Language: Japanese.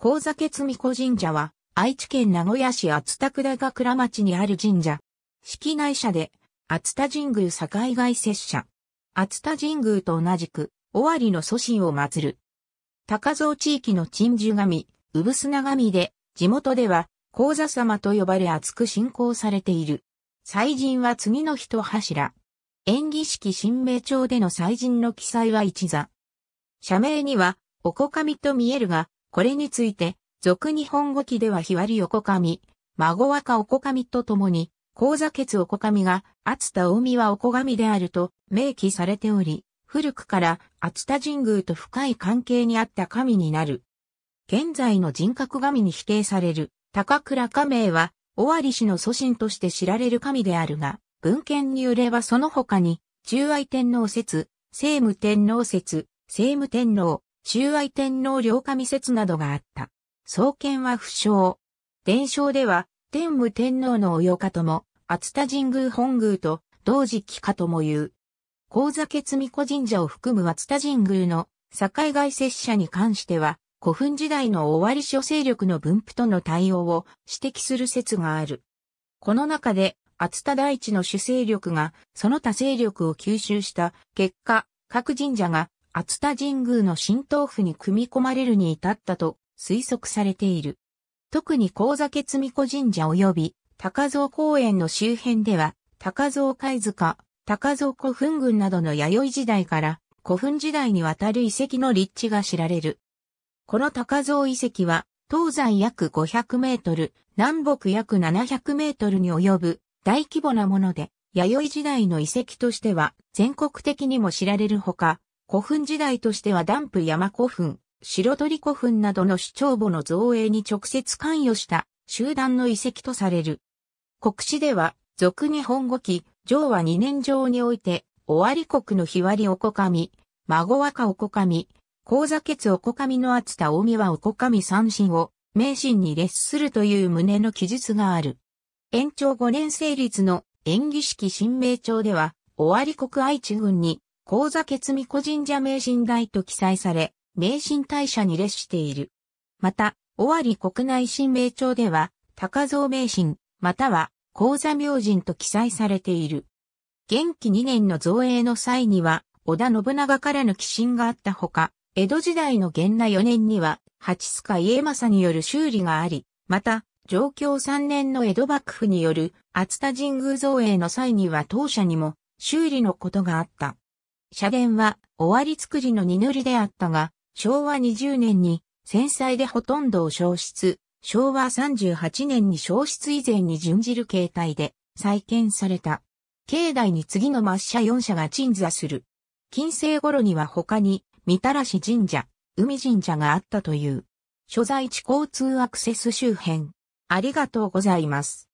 神酒積子神社は、愛知県名古屋市厚田倉が倉町にある神社。式内社で、厚田神宮境外拙者。厚田神宮と同じく、尾張の祖神を祀る。高蔵地域の鎮守神、産砂神で、地元では、高座様と呼ばれ厚く信仰されている。祭神は次の人柱。演技式神明帳での祭神の記載は一座。社名には、おこかみと見えるが、これについて、俗日本語記では日割り横上、孫若横上とともに、高座血横上が、厚田大宮横上であると明記されており、古くから厚田神宮と深い関係にあった神になる。現在の人格神に否定される、高倉仮名は、尾張氏の祖神として知られる神であるが、文献によればその他に、中愛天皇説、聖武天皇説、聖武天皇、中愛天皇両神説などがあった。創建は不詳。伝承では、天武天皇のおよかとも、厚田神宮本宮と、同時期かとも言う。高座決巫女神社を含む厚田神宮の境外拙者に関しては、古墳時代の終わり諸勢力の分布との対応を指摘する説がある。この中で、厚田大地の主勢力が、その他勢力を吸収した結果、各神社が厚田神宮の神道府に組み込まれるに至ったと推測されている。特に高座酒積子神社及び高蔵公園の周辺では、高蔵貝塚、高蔵古墳群などの弥生時代から古墳時代にわたる遺跡の立地が知られる。この高蔵遺跡は、東西約500メートル、南北約700メートルに及ぶ大規模なもので、弥生時代の遺跡としては全国的にも知られるほか、古墳時代としてはダンプ山古墳、白鳥古墳などの主張墓の造営に直接関与した集団の遺跡とされる。国史では、俗日本語記、上は二年上において、終わり国の日割りおこかみ、孫若おこかみ、高座決おこかみの厚田大見はおこかみ三神を、名神に列するという旨の記述がある。延長五年成立の演技式新名帳では、終わり国愛知軍に、高座決美個神社名神大と記載され、名神大社に列している。また、尾張国内神明帳では、高蔵名神、または高座明神と記載されている。元気2年の造営の際には、織田信長からの寄進があったほか、江戸時代の元那4年には、八須賀家政による修理があり、また、上京3年の江戸幕府による厚田神宮造営の際には当社にも修理のことがあった。社殿は終わり作りの二塗りであったが、昭和20年に戦災でほとんどを消失、昭和38年に消失以前に準じる形態で再建された。境内に次の抹社4社が鎮座する。近世頃には他に、みたらし神社、海神社があったという。所在地交通アクセス周辺。ありがとうございます。